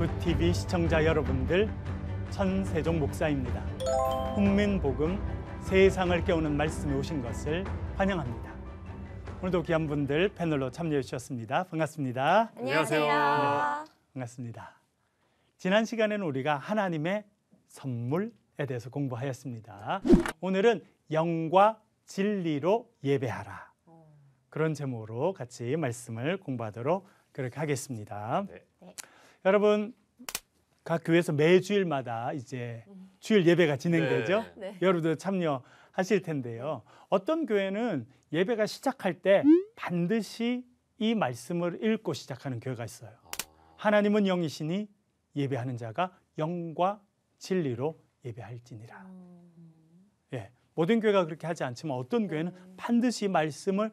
굿TV 시청자 여러분들, 천세종 목사입니다. 훈민복음, 세상을 깨우는 말씀이 오신 것을 환영합니다. 오늘도 귀한 분들 패널로 참여해 주셨습니다. 반갑습니다. 안녕하세요. 네, 반갑습니다. 지난 시간에는 우리가 하나님의 선물에 대해서 공부하였습니다. 오늘은 영과 진리로 예배하라. 그런 제목으로 같이 말씀을 공부하도록 그렇게 하겠습니다. 네. 네. 여러분 각 교회에서 매 주일마다 이제 주일 예배가 진행되죠. 네. 네. 여러분들 참여하실 텐데요. 어떤 교회는 예배가 시작할 때 반드시 이 말씀을 읽고 시작하는 교회가 있어요. 하나님은 영이시니 예배하는 자가 영과 진리로 예배할지니라. 음. 예, 모든 교회가 그렇게 하지 않지만 어떤 교회는 음. 반드시 말씀을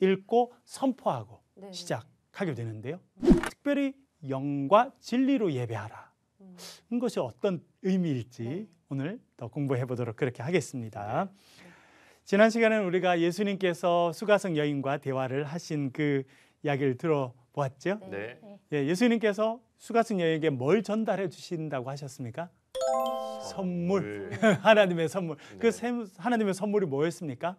읽고 선포하고 네. 시작하게 되는데요. 음. 특별히 영과 진리로 예배하라. 이것이 음. 음, 어떤 의미일지 네. 오늘 더 공부해 보도록 그렇게 하겠습니다. 네. 지난 시간에 우리가 예수님께서 수가성 여인과 대화를 하신 그 이야기를 들어보았죠. 네. 네. 예, 예수님께서 수가성 여인에게 뭘 전달해 주신다고 하셨습니까? 선물. 하나님의 선물. 네. 그 하나님의 선물이 뭐였습니까?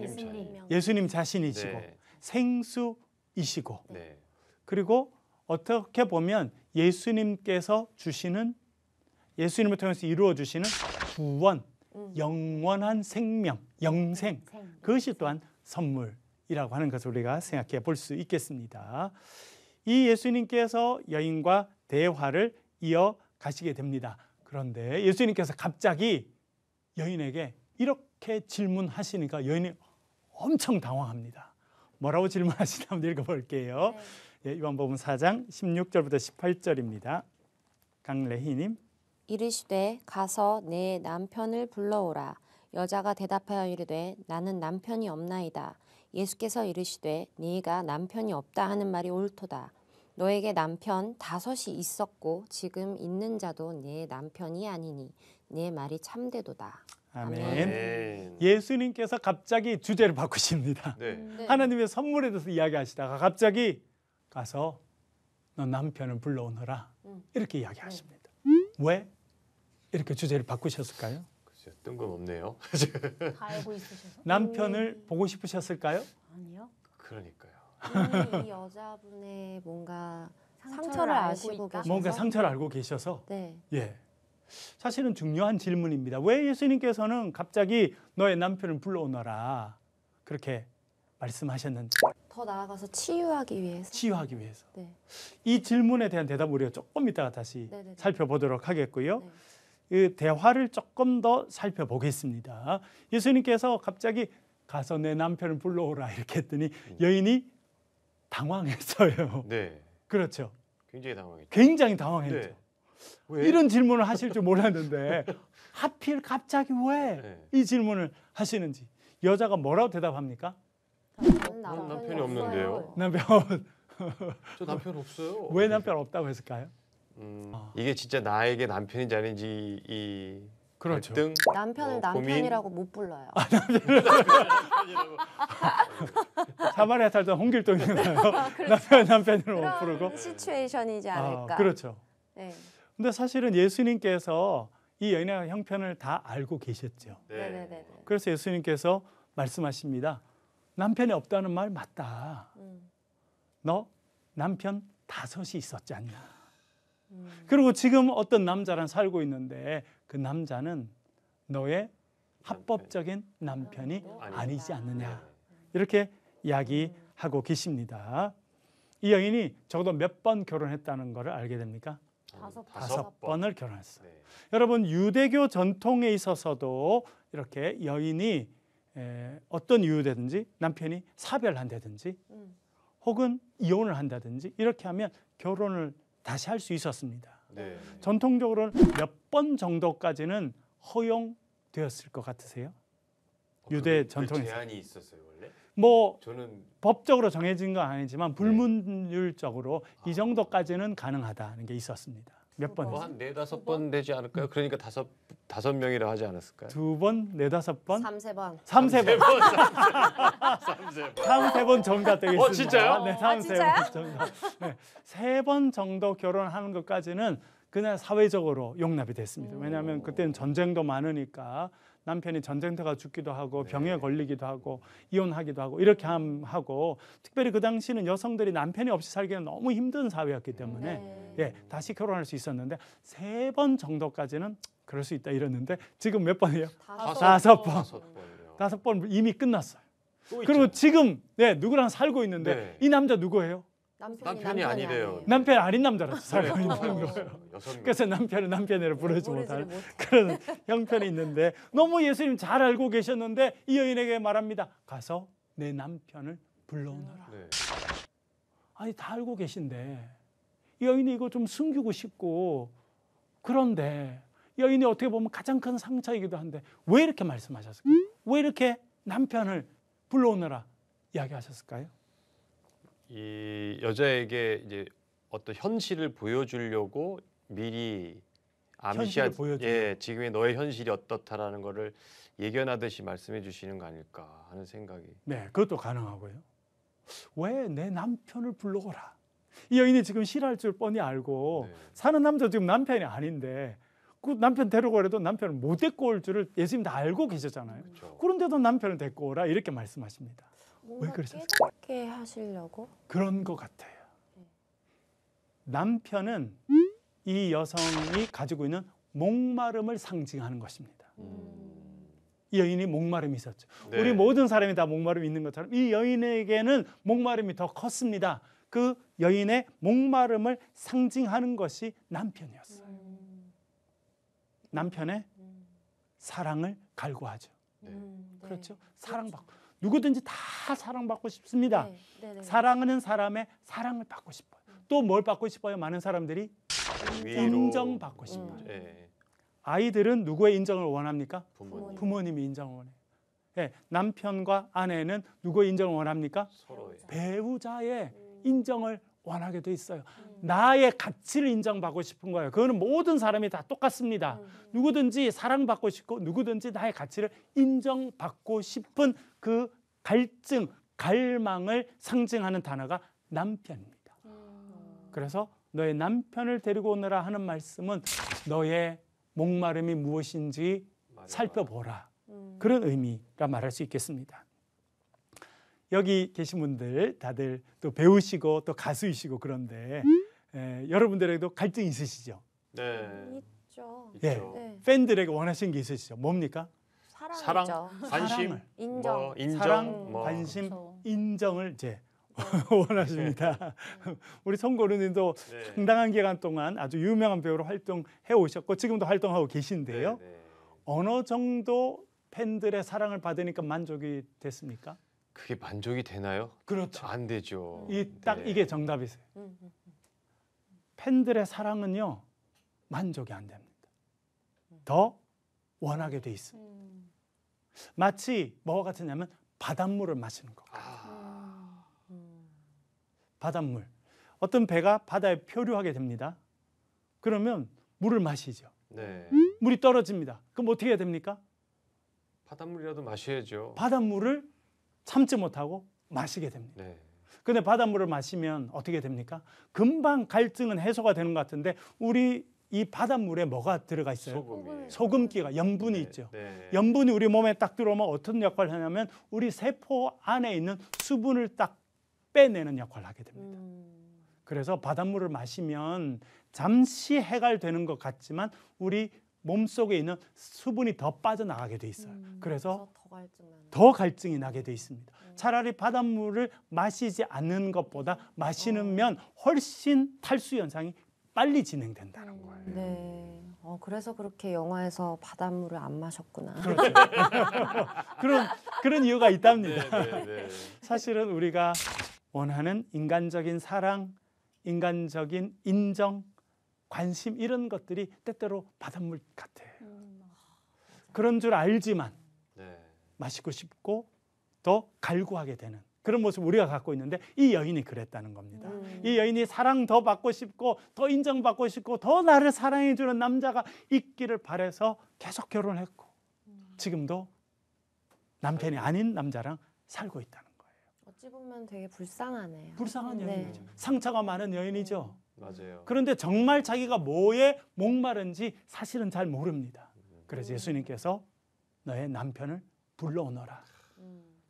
예수님, 예수님 자신이시고 네. 생수이시고 네. 그리고 어떻게 보면 예수님께서 주시는 예수님을 통해서 이루어 주시는 구원, 음. 영원한 생명, 영생 그것이 또한 선물이라고 하는 것을 우리가 생각해 볼 수 있겠습니다. 이 예수님께서 여인과 대화를 이어 가시게 됩니다. 그런데 예수님께서 갑자기 여인에게 이렇게 질문하시니까 여인이 엄청 당황합니다. 뭐라고 질문하시냐면 읽어볼게요. 네. 예, 요한복음 4장 16절부터 18절입니다. 강래희님 이르시되 가서 내 남편을 불러오라. 여자가 대답하여 이르되 나는 남편이 없나이다. 예수께서 이르시되 네가 남편이 없다 하는 말이 옳도다. 너에게 남편 다섯이 있었고 지금 있는 자도 내 남편이 아니니 내 말이 참되도다. 아멘. 아멘. 예수님께서 갑자기 주제를 바꾸십니다. 네. 음, 네. 하나님의 선물에 대해서 이야기하시다가 갑자기 가서 너 남편을 불러오너라 음. 이렇게 이야기하십니다. 음. 왜 이렇게 주제를 바꾸셨을까요? 글쎄 뜬금없네요. 알고 있으셔서 남편을 음. 보고 싶으셨을까요? 아니요. 그러니까요. 이 여자분의 뭔가 상처를, 상처를 알고 계셔서 뭔가 상처를 알고 계셔서 네. 예. 사실은 중요한 질문입니다. 왜 예수님께서는 갑자기 너의 남편을 불러오너라 그렇게 말씀하셨는지 더 나아가서 치유하기 위해서. 치유하기 위해서. 네. 이 질문에 대한 대답 우리가 조금 이따가 다시 네네네. 네, 네. 살펴보도록 하겠고요. 네. 그 대화를 조금 더 살펴보겠습니다. 예수님께서 갑자기 가서 내 남편을 불러오라 이렇게 했더니 음. 여인이 당황했어요. 네. 그렇죠. 굉장히 당황했죠. 굉장히 당황했죠. 네. 이런 질문을 하실 줄 몰랐는데 하필 갑자기 왜이 네. 질문을 하시는지 여자가 뭐라고 대답합니까? 저는 남편이, 남편이 없는데요. 남편 저 남편 없어요. 왜 남편 없다고 했을까요? 음, 아. 이게 진짜 나에게 남편인지 아닌지 이 그렇죠. 갈등? 남편을 어, 남편이라고 못 불러요. 아, 사마리아 살던 홍길동이잖요 아, 그렇죠. 남편 남편으못 부르고. 시츄에이션이지 아, 않을까. 아, 그렇죠. 네. 근데 사실은 예수님께서 이 여인의 형편을 다 알고 계셨죠. 네. 네. 네, 네. 그래서 예수님께서 말씀하십니다. 남편이 없다는 말 맞다. 음. 너 남편 다섯이 있었지 않냐. 음. 그리고 지금 어떤 남자랑 살고 있는데 그 남자는 너의 합법적인 남편이 아니지 않느냐. 네. 이렇게 이야기하고 계십니다. 이 여인이 적어도 몇 번 결혼했다는 것을 알게 됩니까? 어, 다섯, 다섯 번을 결혼했어요. 네. 여러분 유대교 전통에 있어서도 이렇게 여인이 에, 어떤 이유든지 남편이 사별한다든지 음. 혹은 이혼을 한다든지 이렇게 하면 결혼을 다시 할 수 있었습니다. 네. 전통적으로는 몇번 정도까지는 허용되었을 것 같으세요? 어, 유대 그, 전통에 그 제한이 있었어요 원래? 뭐 저는 법적으로 정해진 건 아니지만 네. 불문율적으로 네. 이 아. 정도까지는 가능하다는 게 있었습니다. 몇 번? 뭐한 네다섯 번 되지 않을까요? 음. 그러니까 다섯 다섯 명이라 하지 않았을까요? 두 번, 네다섯 번, 삼세 번. 삼세 번. 삼세 번. 삼세 번 정답 되겠습니다. 어, 진짜요? 네, 삼세 아, 번 정답. 네, 세 번 정도 결혼하는 것까지는 그냥 사회적으로 용납이 됐습니다. 왜냐하면 그때는 전쟁도 많으니까 남편이 전쟁터가 죽기도 하고 네. 병에 네. 걸리기도 하고 이혼하기도 하고 이렇게 함 하고 특별히 그 당시는 여성들이 남편이 없이 살기는 너무 힘든 사회였기 때문에 네. 예 다시 결혼할 수 있었는데 세 번 정도까지는 그럴 수 있다 이랬는데 지금 몇 번이에요? 다섯, 다섯 번. 다섯, 다섯 번 이미 끝났어요. 그리고 지금 네, 누구랑 살고 있는데 네. 이 남자 누구예요? 남편이, 아니래요. 남편 아닌 남자라 살고 있는 네. 거예요. 어, 그래서 남편을 남편으로 부르지 못할 그런 형편이 있는데 너무 예수님 잘 알고 계셨는데 이 여인에게 말합니다. 가서 내 남편을 불러오너라. 네. 아니 다 알고 계신데 여인이 이거 좀 숨기고 싶고 그런데 여인이 어떻게 보면 가장 큰 상처이기도 한데 왜 이렇게 말씀하셨을까요? 왜 이렇게 남편을 불러오너라 이야기하셨을까요? 이 여자에게 이제 어떤 현실을 보여주려고 미리 암시한 예 지금의 너의 현실이 어떻다라는 것을 예견하듯이 말씀해 주시는 거 아닐까 하는 생각이 네 그것도 가능하고요 왜 내 남편을 불러오라 이 여인이 지금 싫어할 줄 뻔히 알고 네. 사는 남자 지금 남편이 아닌데 그 남편 데리고 오도 남편을 못 데리고 올 줄을 예수님 다 알고 계셨잖아요 그렇죠. 그런데도 남편을 데리고 오라 이렇게 말씀하십니다 왜 그러셨어요? 깨닫게 하시려고? 그런 것 같아요. 네. 남편은 이 여성이 가지고 있는 목마름을 상징하는 것입니다. 음. 이 여인이 목마름이 있었죠. 네. 우리 모든 사람이 다 목마름이 있는 것처럼 이 여인에게는 목마름이 더 컸습니다. 그 여인의 목마름을 상징하는 것이 남편이었어요. 음. 남편의 음. 사랑을 갈구하죠. 음. 네. 그렇죠. 네. 사랑받고 누구든지 다다 사랑받고 싶습니다. 네, 네, 네. 사랑하는 사람의 사랑을 받고 싶어요. 음. 또뭘 받고 싶어요? 많은 사람들이 인정받고 싶어요. 음. 예. 아이들은 누구의 인정을 원합니까? 부모님. 부모님의 인정을 원해요. 네, 남편과 아내는 누구의 인정을 원합니까? 서로의. 배우자의 음. 인정을 원하게 돼 있어요. 음. 나의 가치를 인정받고 싶은 거예요. 그거는 모든 사람이 다 똑같습니다. 음. 누구든지 사랑받고 싶고 누구든지 나의 가치를 인정받고 싶은 그 갈증, 갈망을 상징하는 단어가 남편입니다. 그래서 너의 남편을 데리고 오느라 하는 말씀은 너의 목마름이 무엇인지 살펴보라. 음. 그런 의미라 말할 수 있겠습니다. 여기 계신 분들 다들 또 배우시고 또 가수이시고 그런데 에, 여러분들에게도 갈증 있으시죠? 네. 있죠. 예, 네. 팬들에게 원하시는 게 있으시죠? 뭡니까? 사랑이죠. 사랑, 관심, 을 뭐 인정, 뭐 인정, 사랑, 뭐. 관심, 그렇죠. 인정을 이제 네. 원하십니다. 네. 우리 송고르님도 네. 상당한 기간 동안 아주 유명한 배우로 활동해 오셨고 지금도 활동하고 계신데요. 네, 네. 어느 정도 팬들의 사랑을 받으니까 만족이 됐습니까? 그게 만족이 되나요? 그렇죠. 안 되죠. 음. 이딱 이게 정답이세요. 음, 음, 팬들의 사랑은요 만족이 안 됩니다. 더 원하게 돼 있습니다. 음. 마치 뭐 같으냐면 바닷물을 마시는 것 같아요. 아. 바닷물. 어떤 배가 바다에 표류하게 됩니다. 그러면 물을 마시죠. 네. 물이 떨어집니다. 그럼 어떻게 해야 됩니까? 바닷물이라도 마셔야죠. 바닷물을 참지 못하고 마시게 됩니다. 네. 근데 바닷물을 마시면 어떻게 됩니까? 금방 갈증은 해소가 되는 것 같은데 우리 이 바닷물에 뭐가 들어가 있어요? 소금이. 소금기가 염분이 네, 있죠. 네. 염분이 우리 몸에 딱 들어오면 어떤 역할을 하냐면 우리 세포 안에 있는 수분을 딱 빼내는 역할을 하게 됩니다. 음. 그래서 바닷물을 마시면 잠시 해갈되는 것 같지만 우리 몸 속에 있는 수분이 더 빠져나가게 돼 있어요. 음, 그래서, 그래서 더, 갈증이 나게 돼 있습니다. 음. 차라리 바닷물을 마시지 않는 것보다 마시면 어. 는 훨씬 탈수 현상이 빨리 진행된다는 거예요. 네. 어, 그래서 그렇게 영화에서 바닷물을 안 마셨구나. 그렇죠. 그런 그런 이유가 있답니다. 네, 네, 네. 사실은 우리가 원하는 인간적인 사랑, 인간적인 인정, 관심 이런 것들이 때때로 바닷물 같아요. 음, 그런 줄 알지만 마시고 싶고 더 갈구하게 되는 그런 모습 우리가 갖고 있는데 이 여인이 그랬다는 겁니다. 음. 이 여인이 사랑 더 받고 싶고 더 인정받고 싶고 더 나를 사랑해 주는 남자가 있기를 바래서 계속 결혼했고 음. 지금도 남편이 아닌 남자랑 살고 있다는 거예요. 어찌 보면 되게 불쌍하네요. 불쌍한 네. 여인이죠. 네. 상처가 많은 여인이죠. 음. 맞아요. 그런데 정말 자기가 뭐에 목마른지 사실은 잘 모릅니다. 그래서 음. 예수님께서 너의 남편을 불러오너라.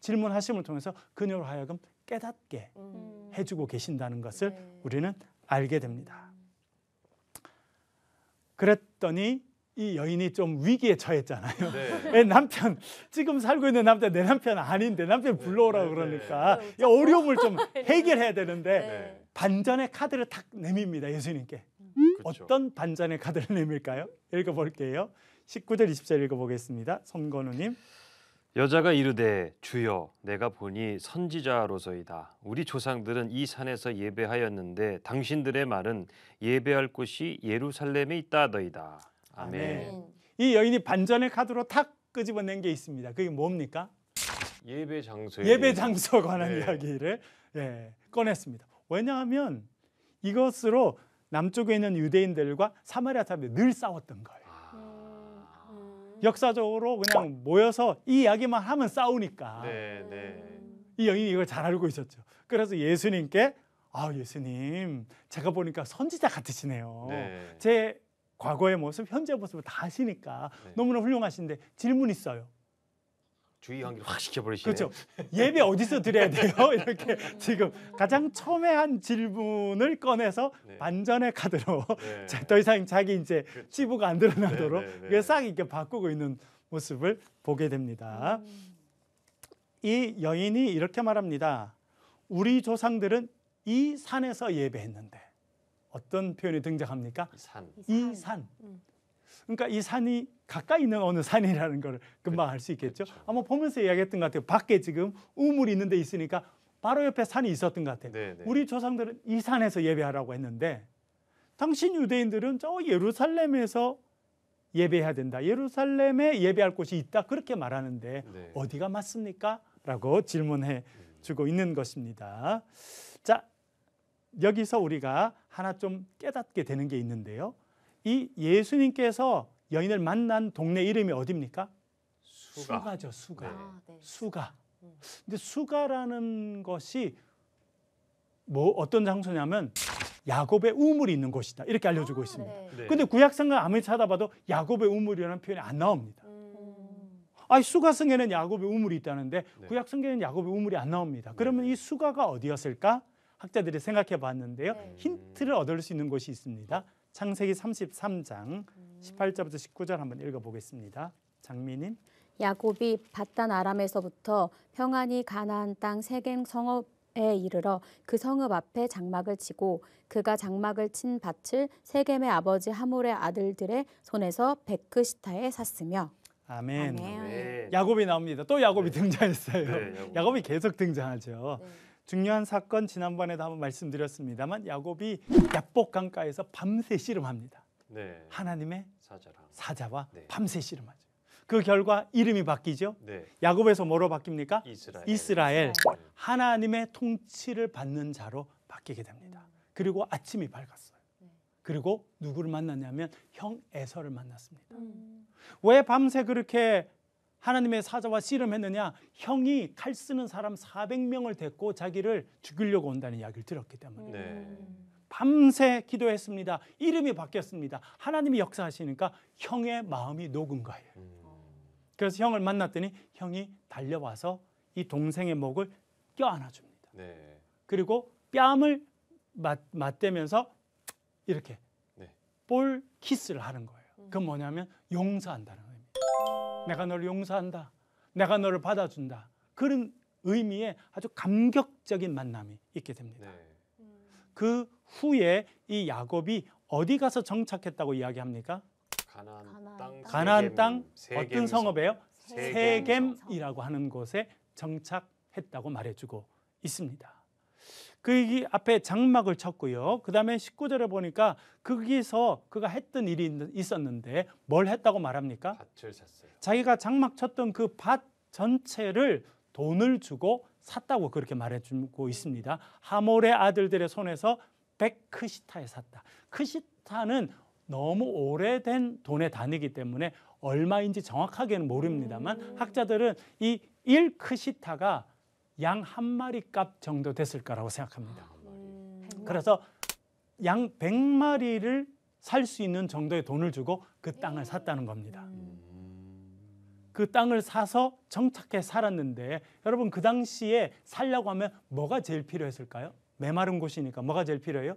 질문하심을 통해서 그녀로 하여금 깨닫게 음. 해주고 계신다는 것을 네. 우리는 알게 됩니다. 그랬더니 이 여인이 좀 위기에 처했잖아요. 네. 남편 지금 살고 있는 남자 내 남편 아닌데 남편 네. 불러오라 네, 그러니까 네. 어려움을 좀 네. 해결해야 되는데 네. 반전의 카드를 탁 내밉니다 예수님께. 그쵸. 어떤 반전의 카드를 내밀까요? 읽어볼게요. 19절 20절 읽어보겠습니다. 송건우님. 여자가 이르되 주여 내가 보니 선지자로서이다 우리 조상들은 이 산에서 예배하였는데 당신들의 말은 예배할 곳이 예루살렘에 있다더이다 아멘. 아멘. 이 여인이 반전의 카드로 탁 끄집어낸 게 있습니다 그게 뭡니까 예배 장소 예배 장소에 관한 네. 이야기를 예, 꺼냈습니다 왜냐하면 이것으로 남쪽에 있는 유대인들과 사마리아 사람들이 늘 싸웠던 거예요 역사적으로 그냥 모여서 이 이야기만 하면 싸우니까 네, 네. 이영인이 이걸 잘 알고 있었죠. 그래서 예수님께 아 예수님 제가 보니까 선지자 같으시네요. 네. 제 과거의 모습, 현재 모습을 다 아시니까 네. 너무나 훌륭하신데 질문 있어요. 주의 환기를 확 시켜버리시네. 그렇죠. 예배 어디서 드려야 돼요? 이렇게 지금 가장 첨예한 질문을 꺼내서 네. 반전의 카드로 네. 더 이상 자기 이제 그렇죠. 치부가 안 드러나도록 네, 네, 네, 네, 싹 이렇게 바꾸고 있는 모습을 보게 됩니다. 이 여인이 이렇게 말합니다. 우리 조상들은 이 산에서 예배했는데 어떤 표현이 등장합니까? 산. 이 산. 이 산. 음. 그러니까 이 산이 가까이 있는 어느 산이라는 걸 금방 알 수 있겠죠. 그렇 아마 보면서 이야기했던 것 같아요. 밖에 지금 우물이 있는 데 있으니까 바로 옆에 산이 있었던 것 같아요. 네네. 네. 우리 조상들은 이 산에서 예배하라고 했는데 당신 유대인들은 저 예루살렘에서 예배해야 된다. 예루살렘에 예배할 곳이 있다. 그렇게 말하는데 네. 어디가 맞습니까? 라고 질문해 음. 주고 있는 것입니다. 자, 여기서 우리가 하나 좀 깨닫게 되는 게 있는데요. 이 예수님께서 여인을 만난 동네 이름이 어디입니까? 수가. 죠 수가. 네. 아, 네. 수가. 음. 근데 수가라는 것이 뭐 어떤 장소냐면 야곱의 우물이 있는 곳이다. 이렇게 알려주고 아, 있습니다. 네. 네. 근데 구약성경 아무리 찾아봐도 야곱의 우물이라는 표현이 안 나옵니다. 음. 음. 아니 수가성에는 야곱의 우물이 있다는데 네. 구약성경에는 야곱의 우물이 안 나옵니다. 네. 그러면 이 수가가 어디였을까? 학자들이 생각해 봤는데요. 힌트를 얻을 수 있는 곳이 있습니다. 음. 창세기 33장 18절부터 19절 한번 읽어보겠습니다. 장미님. 야곱이 바단 아람에서부터 평안히 가나안 땅 세겜 성읍에 이르러 그 성읍 앞에 장막을 치고 그가 장막을 친 밭을 세겜의 아버지 하몰의 아들들의 손에서 베크시타에 샀으며 아멘. 아멘. 야곱이 나옵니다. 또 야곱이 네. 등장했어요. 네, 야곱. 이 계속 등장하죠. 네. 중요한 사건 지난번에도 한번 말씀드렸습니다만 야곱이 야복 강가에서 밤새 씨름합니다. 네. 하나님의 사자랑. 사자와 네. 밤새 씨름하죠. 그 결과 이름이 바뀌죠. 네. 야곱에서 뭐로 바뀝니까? 이스라엘. 이스라엘. 네. 하나님의 통치를 받는 자로 바뀌게 됩니다. 그리고 아침이 밝았어요. 네. 그리고 누구를 만났냐면 형 에서를 만났습니다. 음. 왜 밤새 그렇게 하나님의 사자와 씨름했느냐? 형이 칼 쓰는 사람 400명을 데리고 자기를 죽이려고 온다는 이야기를 들었기 때문에 네. 밤새 기도했습니다. 이름이 바뀌었습니다. 하나님이 역사하시니까 형의 마음이 녹은 거예요. 음. 그래서 형을 만났더니 형이 달려와서 이 동생의 목을 껴안아 줍니다. 네. 그리고 뺨을 맞, 맞대면서 이렇게 네. 볼 키스를 하는 거예요. 그건 뭐냐면 용서한다는 의미입니다. 내가 너를 용서한다. 내가 너를 받아준다. 그런 의미의 아주 감격적인 만남이 있게 됩니다. 네. 그 후에 이 야곱이 어디 가서 정착했다고 이야기합니까? 가나안 땅, 가나안 땅 세겜, 어떤 성읍에요? 세겜. 세겜이라고 하는 곳에 정착했다고 말해주고 있습니다. 그 앞에 장막을 쳤고요. 그 다음에 19절에 보니까 거기서 그가 했던 일이 있었는데 뭘 했다고 말합니까? 밭을 샀어요. 자기가 장막 쳤던 그 밭 전체를 돈을 주고 샀다고 그렇게 말해주고 있습니다. 하몰의 아들들의 손에서 백크시타에 샀다. 크시타는 너무 오래된 돈의 단위이기 때문에 얼마인지 정확하게는 모릅니다만 음. 학자들은 이 1크시타가 양한 마리 값 정도 됐을 거라고 생각합니다. 아, 음. 그래서 양 100마리를 살 수 있는 정도의 돈을 주고 그 땅을 음. 샀다는 겁니다. 음. 그 땅을 사서 정착해 살았는데 여러분 그 당시에 살려고 하면 뭐가 제일 필요했을까요? 메마른 곳이니까 뭐가 제일 필요해요?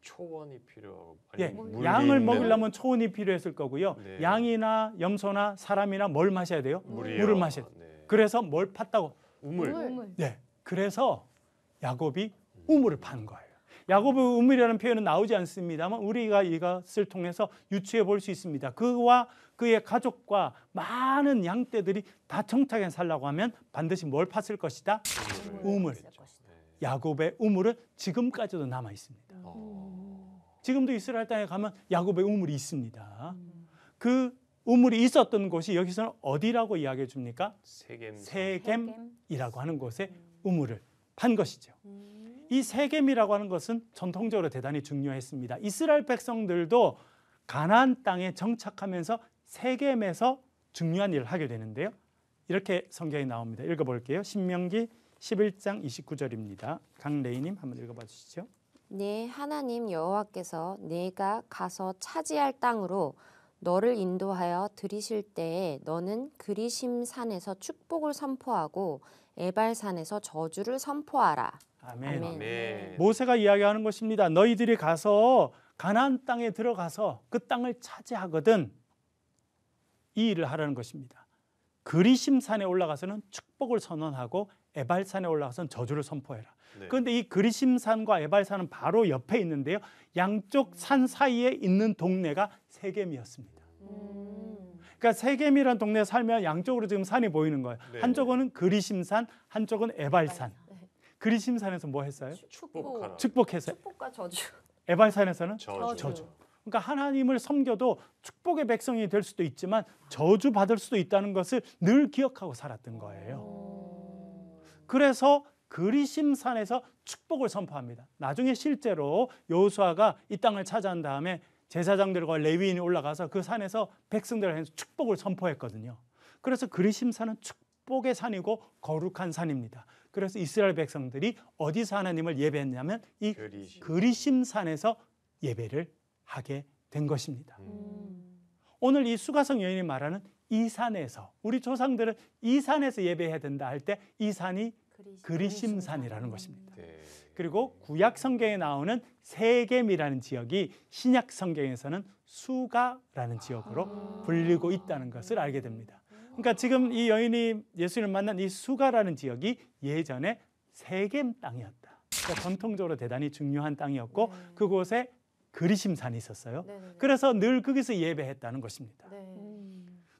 초원이 필요하고 예, 양을 먹이려면 초원이 필요했을 거고요. 네. 양이나 염소나 사람이나 뭘 마셔야 돼요? 물이요. 물을 마셔야 돼요. 네. 그래서 뭘 팠다고 우물. 우물. 네. 그래서 야곱이 우물을 파는 거예요. 야곱의 우물이라는 표현은 나오지 않습니다만 우리가 이것을 통해서 유추해 볼 수 있습니다. 그와 그의 가족과 많은 양떼들이 다청탁해 살라고 하면 반드시 뭘 팠을 것이다? 우물. 네. 야곱의 우물은 지금까지도 남아 있습니다. 어. 지금도 이스라엘 땅에 가면 야곱의 우물이 있습니다. 음. 그 우물이 있었던 곳이 여기서는 어디라고 이야기해 줍니까? 세겜. 세겜이라고 하는 곳에 음. 우물을 판 것이죠. 음. 이 세겜이라고 하는 것은 전통적으로 대단히 중요했습니다. 이스라엘 백성들도 가나안 땅에 정착하면서 세겜에서 중요한 일을 하게 되는데요. 이렇게 성경이 나옵니다. 읽어 볼게요. 신명기 11장 29절입니다. 강레이 님 한번 읽어 봐 주시죠. 네, 하나님 여호와께서 네가 가서 차지할 땅으로 너를 인도하여 들이실 때에 너는 그리심산에서 축복을 선포하고 에발산에서 저주를 선포하라. 아멘. 아멘. 아멘. 모세가 이야기하는 것입니다. 너희들이 가서 가나안 땅에 들어가서 그 땅을 차지하거든 이 일을 하라는 것입니다. 그리심산에 올라가서는 축복을 선언하고 에발산에 올라가서는 저주를 선포해라. 네. 그런데 이 그리심산과 에발산은 바로 옆에 있는데요. 양쪽 산 사이에 있는 동네가 세겜이었습니다. 그러니까 세겜이라 동네에 살면 양쪽으로 지금 산이 보이는 거예요. 네. 한쪽은 그리심산, 한쪽은 에발산. 네. 그리심산에서 뭐 했어요? 축복. 축복해서. 축복과 저주. 에발산에서는 저주. 저주. 그러니까 하나님을 섬겨도 축복의 백성이 될 수도 있지만 저주 받을 수도 있다는 것을 늘 기억하고 살았던 거예요. 그래서 그리심산에서 축복을 선포합니다. 나중에 실제로 여호수아가 이 땅을 차지한 다음에 제사장들과 레위인이 올라가서 그 산에서 백성들한테 축복을 선포했거든요. 그래서 그리심산은 축복의 산이고 거룩한 산입니다. 그래서 이스라엘 백성들이 어디서 하나님을 예배했냐면 이 그리심. 산에서 예배를 하게 된 것입니다. 음. 오늘 이 수가성 여인이 말하는 이 산에서 우리 조상들은 이 산에서 예배해야 된다 할 때 이 산이 그리심산이라는 것입니다. 네. 그리고 구약 성경에 나오는 세겜이라는 지역이 신약 성경에서는 수가라는 지역으로 불리고 있다는 것을 알게 됩니다. 그러니까 지금 이 여인이 예수님을 만난 이 수가라는 지역이 예전에 세겜 땅이었다. 그러니까 전통적으로 대단히 중요한 땅이었고 네. 그곳에 그리심산이 있었어요. 네. 네, 네. 그래서 늘 거기서 예배했다는 것입니다. 네.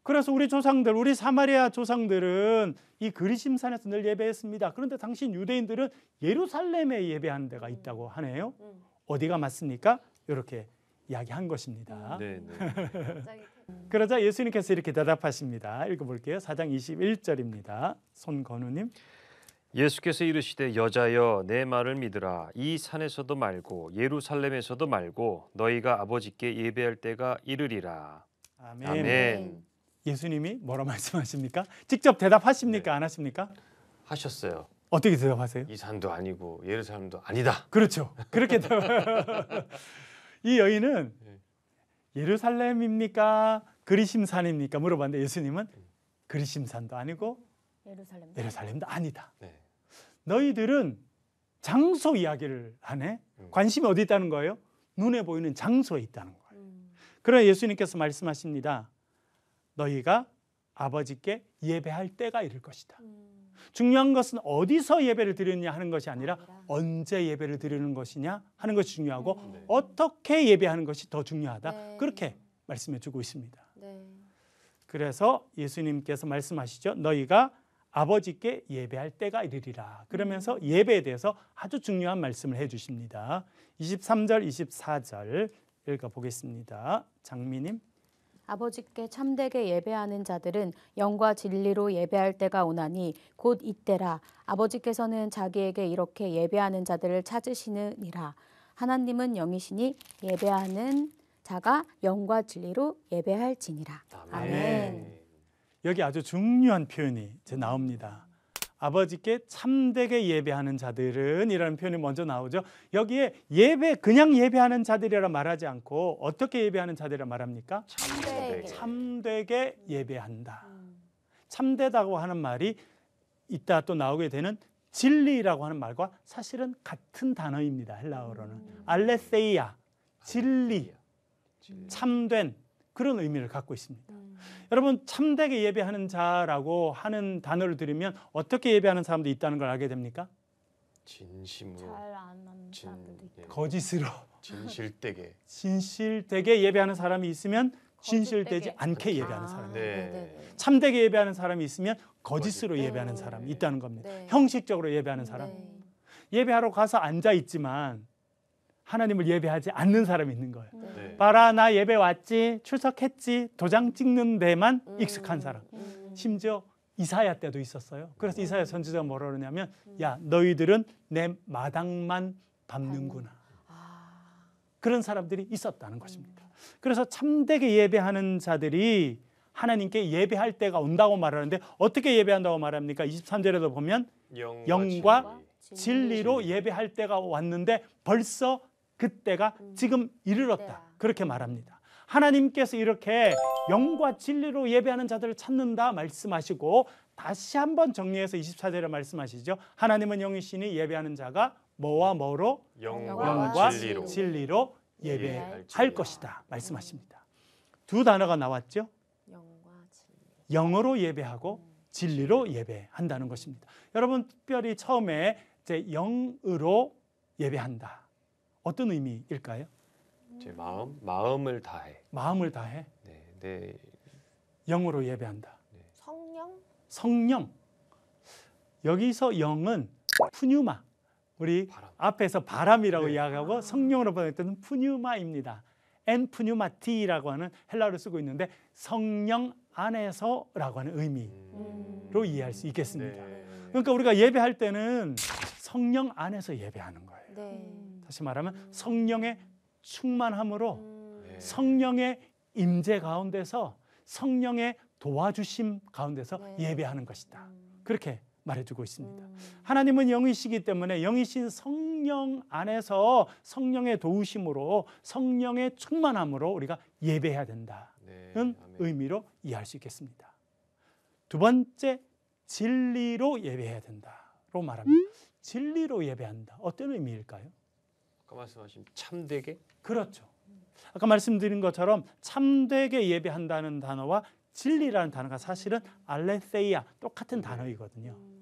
그래서 우리 조상들, 우리 사마리아 조상들은 이 그리심산에서 늘 예배했습니다. 그런데 당신 유대인들은 예루살렘에 예배하 데가 있다고 하네요. 음, 음. 어디가 맞습니까? 이렇게 이야기한 것입니다. 네, 네. 그러자 예수님께서 이렇게 대답하십니다. 읽어볼게요. 4장 21절입니다. 손건우님. 예수께서 이르시되 여자여 내 말을 믿으라 이 산에서도 말고 예루살렘에서도 말고 너희가 아버지께 예배할 때가 이르리라. 아멘. 아멘. 예수님이 뭐라 말씀하십니까? 직접 대답하십니까? 네. 안 하십니까? 하셨어요. 어떻게 대답하세요? 이 산도 아니고 예루살렘도 아니다. 그렇죠. 그렇게 이 여인은 네. 예루살렘입니까? 그리심산입니까? 물어봤는데 예수님은 네. 그리심산도 아니고 예루살렘도, 예루살렘도 아니다. 네. 너희들은 장소 이야기를 하네. 음. 관심이 어디 있다는 거예요? 눈에 보이는 장소에 있다는 거예요. 음. 그러나 예수님께서 말씀하십니다. 너희가 아버지께 예배할 때가 이를 것이다. 음. 중요한 것은 어디서 예배를 드리느냐 하는 것이 아니라 아니라. 언제 예배를 드리는 것이냐 하는 것이 중요하고 음. 네. 어떻게 예배하는 것이 더 중요하다. 네. 그렇게 말씀해 주고 있습니다. 네. 그래서 예수님께서 말씀하시죠. 너희가 아버지께 예배할 때가 이르리라. 그러면서 음. 예배에 대해서 아주 중요한 말씀을 해 주십니다. 23절, 24절 읽어 보겠습니다. 장미님. 아버지께 참되게 예배하는 자들은 영과 진리로 예배할 때가 오나니 곧 이때라 아버지께서는 자기에게 이렇게 예배하는 자들을 찾으시느니라 하나님은 영이시니 예배하는 자가 영과 진리로 예배할지니라 아멘. 여기 아주 중요한 표현이 이제 나옵니다. 아버지께 참되게 예배하는 자들은 이라는 표현이 먼저 나오죠. 여기에 예배 그냥 예배하는 자들이라 말하지 않고 어떻게 예배하는 자들이라 말합니까? 참되 네. 참되게, 예배한다. 음. 참되다고 하는 말이 이따 또 나오게 되는 진리라고 하는 말과 사실은 같은 단어입니다. 헬라어로는 음. 알레세이아 진리, 참된 그런 의미를 갖고 있습니다. 음. 여러분 참되게 예배하는 자라고 하는 단어를 들으면 어떻게 예배하는 사람도 있다는 걸 알게 됩니까? 진심으로 진, 예. 거짓으로 진실되게 진실되게 예배하는 사람이 있으면 진실되지 않게 아, 예배하는 사람이 네. 참되게 예배하는 사람이 있으면 거짓으로 예배하는 네. 사람이 있다는 겁니다. 네. 형식적으로 예배하는 네. 사람. 예배하러 가서 앉아 있지만 하나님을 예배하지 않는 사람이 있는 거예요. 네. 봐라 나 예배 왔지 출석했지 도장 찍는 데만 음, 익숙한 사람. 음. 심지어 이사야 때도 있었어요. 그래서 음. 이사야 선지자가 뭐라 그러냐면 음. 야 너희들은 내 마당만 밟는구나. 아. 그런 사람들이 있었다는 것입니다. 그래서 참되게 예배하는 자들이 하나님께 예배할 때가 온다고 말하는데 어떻게 예배한다고 말합니까? 23절에도 보면 영과, 영과 진리 진리. 예배할 때가 왔는데 벌써 그때가 음. 지금 이르렀다. 네. 그렇게 말합니다. 하나님께서 이렇게 영과 진리로 예배하는 자들을 찾는다 말씀하시고 다시 한번 정리해서 24절에 말씀하시죠. 하나님은 영이시니 예배하는 자가 뭐와 뭐로 영과, 영과 진리로. 진리로 예배할 예, 것이다 음. 말씀하십니다. 두 단어가 나왔죠. 영어로 예배하고 음. 진리로 예배한다는 것입니다. 여러분 특별히 처음에 제 영으로 예배한다. 어떤 의미일까요? 제 마음, 마음을 다해. 마음을 다해. 네, 네. 영으로 예배한다. 네. 성령. 성령. 여기서 영은 푸뉴마 우리 바람. 앞에서 바람이라고 네. 이야기하고 아. 성령으로 번역할 때는 푸뉴마입니다. 엔푸뉴마티라고 하는 헬라어를 쓰고 있는데 성령 안에서라고 하는 의미로 음. 이해할 수 있겠습니다. 네. 그러니까 우리가 예배할 때는 성령 안에서 예배하는 거예요. 네. 다시 말하면 성령의 충만함으로 네. 성령의 임재 가운데서 성령의 도와주심 가운데서 네. 예배하는 것이다. 음. 그렇게 말해주고 있습니다. 음. 하나님은 영이시기 때문에 영이신 성령 안에서 성령의 도우심으로 성령의 충만함으로 우리가 예배해야 된다는 네, 의미로 이해할 수 있겠습니다. 두 번째 진리로 예배해야 된다로 말합니다. 진리로 예배한다 어떤 의미일까요? 아까 말씀하신 참되게 그렇죠. 아까 말씀드린 것처럼 참되게 예배한다는 단어와 진리라는 단어가 사실은 알레세이아 똑같은 네. 단어이거든요. 음.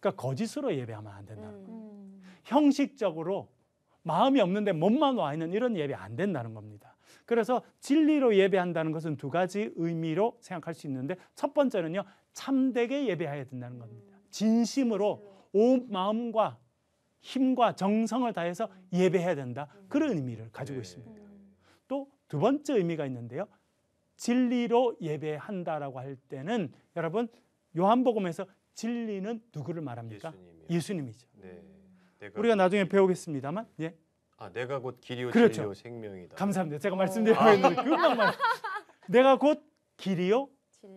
그러니까 거짓으로 예배하면 안 된다는 거예요. 음. 형식적으로 마음이 없는데 몸만 와 있는 이런 예배 안 된다는 겁니다. 그래서 진리로 예배한다는 것은 두 가지 의미로 생각할 수 있는데 첫 번째는요 참되게 예배해야 된다는 겁니다. 음. 진심으로 온 마음과 힘과 정성을 다해서 예배해야 된다 음. 그런 의미를 가지고 있습니다. 또 두 번째 의미가 있는데요 진리로 예배한다라고 할 때는 여러분 요한복음에서 진리는 누구를 말합니까? 예수님이요. 예수님이죠. 네. 우리가 나중에 길이 배우겠습니다만, 예. 아, 내가 곧 길이요 그렇죠. 진리요 생명이다. 감사합니다. 제가 말씀드렸는데 금방 말. 내가 곧 길이요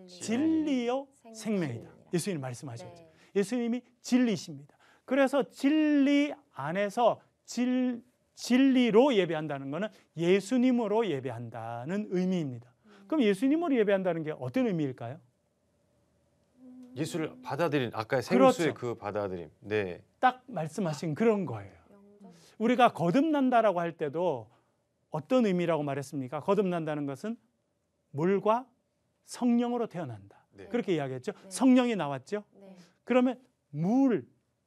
진리. 진리요 생명이다. 예수님 말씀하셨죠. 네. 예수님이 진리십니다. 그래서 진리 안에서 질, 진리로 예배한다는 것은 예수님으로 예배한다는 의미입니다. 음. 그럼 예수님으로 예배한다는 게 어떤 의미일까요? 예술을 받아들인 아까 생수의 그렇죠. 그 받아들임. 네. 딱 말씀하신 그런 거예요. 우리가 거듭난다라고 할 때도 어떤 의미라고 말했습니까? 거듭난다는 것은 물과 성령으로 태어난다. 네. 그렇게 이야기했죠. 네. 성령이 나왔죠. 네. 그러면 물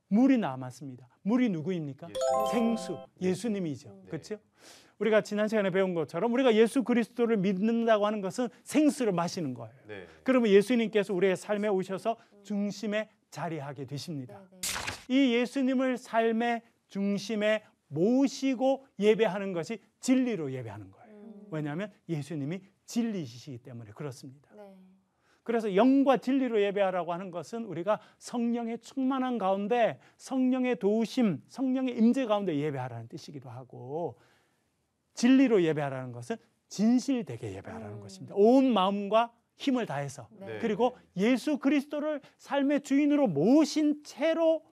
물이 남았습니다. 물이 누구입니까? 예수. 생수 예수님이죠. 그렇죠? 우리가 지난 시간에 배운 것처럼 우리가 예수 그리스도를 믿는다고 하는 것은 생수를 마시는 거예요. 네. 그러면 예수님께서 우리의 삶에 오셔서 중심에 자리하게 되십니다. 네, 네. 이 예수님을 삶의 중심에 모시고 예배하는 것이 진리로 예배하는 거예요. 음. 왜냐하면 예수님이 진리시기 때문에 그렇습니다. 네. 그래서 영과 진리로 예배하라고 하는 것은 우리가 성령의 충만한 가운데 성령의 도우심, 성령의 임재 가운데 예배하라는 뜻이기도 하고 진리로 예배하라는 것은 진실되게 예배하라는 음. 것입니다. 온 마음과 힘을 다해서 네. 네. 그리고 예수 그리스도를 삶의 주인으로 모신 채로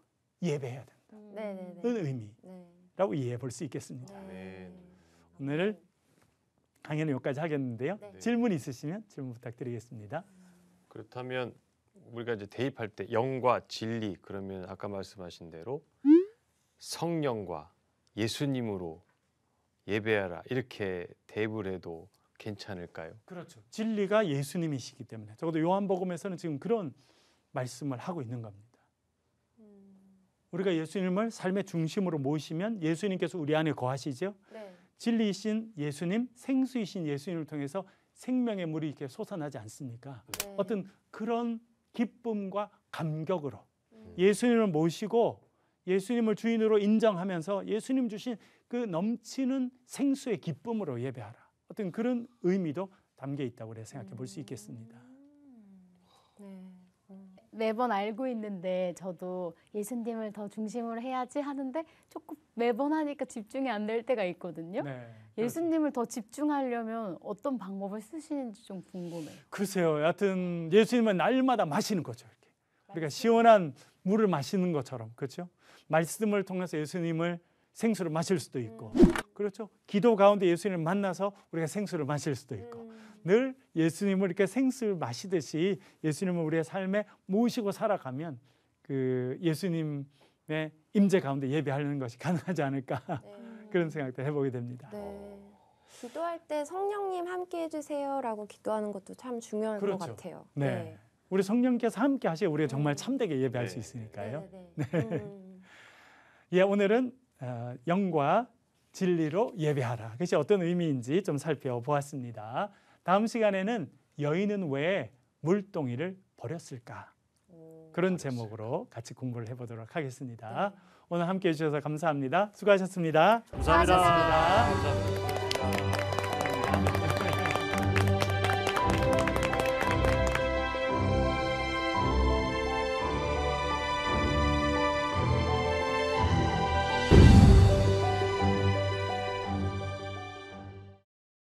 예배해야 된다는 음. 네, 네, 네. 그 의미라고 네. 이해해 볼 수 있겠습니다. 오늘 강연은 여기까지 하겠는데요. 질문 있으시면 질문 부탁드리겠습니다. 그렇다면 우리가 이제 대입할 때 영과 진리 그러면 아까 말씀하신 대로 성령과 예수님으로 예배하라 이렇게 대입을 해도 괜찮을까요? 그렇죠. 진리가 예수님이시기 때문에 적어도 요한복음에서는 지금 그런 말씀을 하고 있는 겁니다. 우리가 예수님을 삶의 중심으로 모시면 예수님께서 우리 안에 거하시죠. 네. 진리이신 예수님, 생수이신 예수님을 통해서 생명의 물이 이렇게 솟아나지 않습니까? 네. 어떤 그런 기쁨과 감격으로 음. 예수님을 모시고 예수님을 주인으로 인정하면서 예수님 주신 그 넘치는 생수의 기쁨으로 예배하라. 어떤 그런 의미도 담겨 있다고 그래 생각해 볼 수 있겠습니다. 음. 네. 매번 알고 있는데 저도 예수님을 더 중심으로 해야지 하는데 조금 매번 하니까 집중이 안 될 때가 있거든요. 네, 예수님을 더 집중하려면 어떤 방법을 쓰시는지 좀 궁금해요. 글쎄요. 하여튼 예수님은 날마다 마시는 거죠. 이렇게. 우리가 시원한 물을 마시는 것처럼. 그렇죠? 말씀을 통해서 예수님을 생수를 마실 수도 있고 음. 그렇죠. 기도 가운데 예수님을 만나서 우리가 생수를 마실 수도 있고 음. 늘 예수님을 이렇게 생수를 마시듯이 예수님을 우리의 삶에 모시고 살아가면 그 예수님의 임재 가운데 예배하는 것이 가능하지 않을까 네. 그런 생각도 해보게 됩니다. 네. 기도할 때 성령님 함께 해주세요라고 기도하는 것도 참중요한 그렇죠. 것 같아요. 네. 네. 우리 성령께서 함께 하시야 우리가 정말 음. 참되게 예배할 수 네. 있으니까요. 네. 음. 예, 오늘은 어, 영과 진리로 예배하라. 그것이 어떤 의미인지 좀 살펴보았습니다. 다음 시간에는 여인은 왜 물동이를 버렸을까? 그런 제목으로 같이 공부를 해보도록 하겠습니다. 네. 오늘 함께 해주셔서 감사합니다. 수고하셨습니다. 감사합니다. 수고하니다 감사합니다.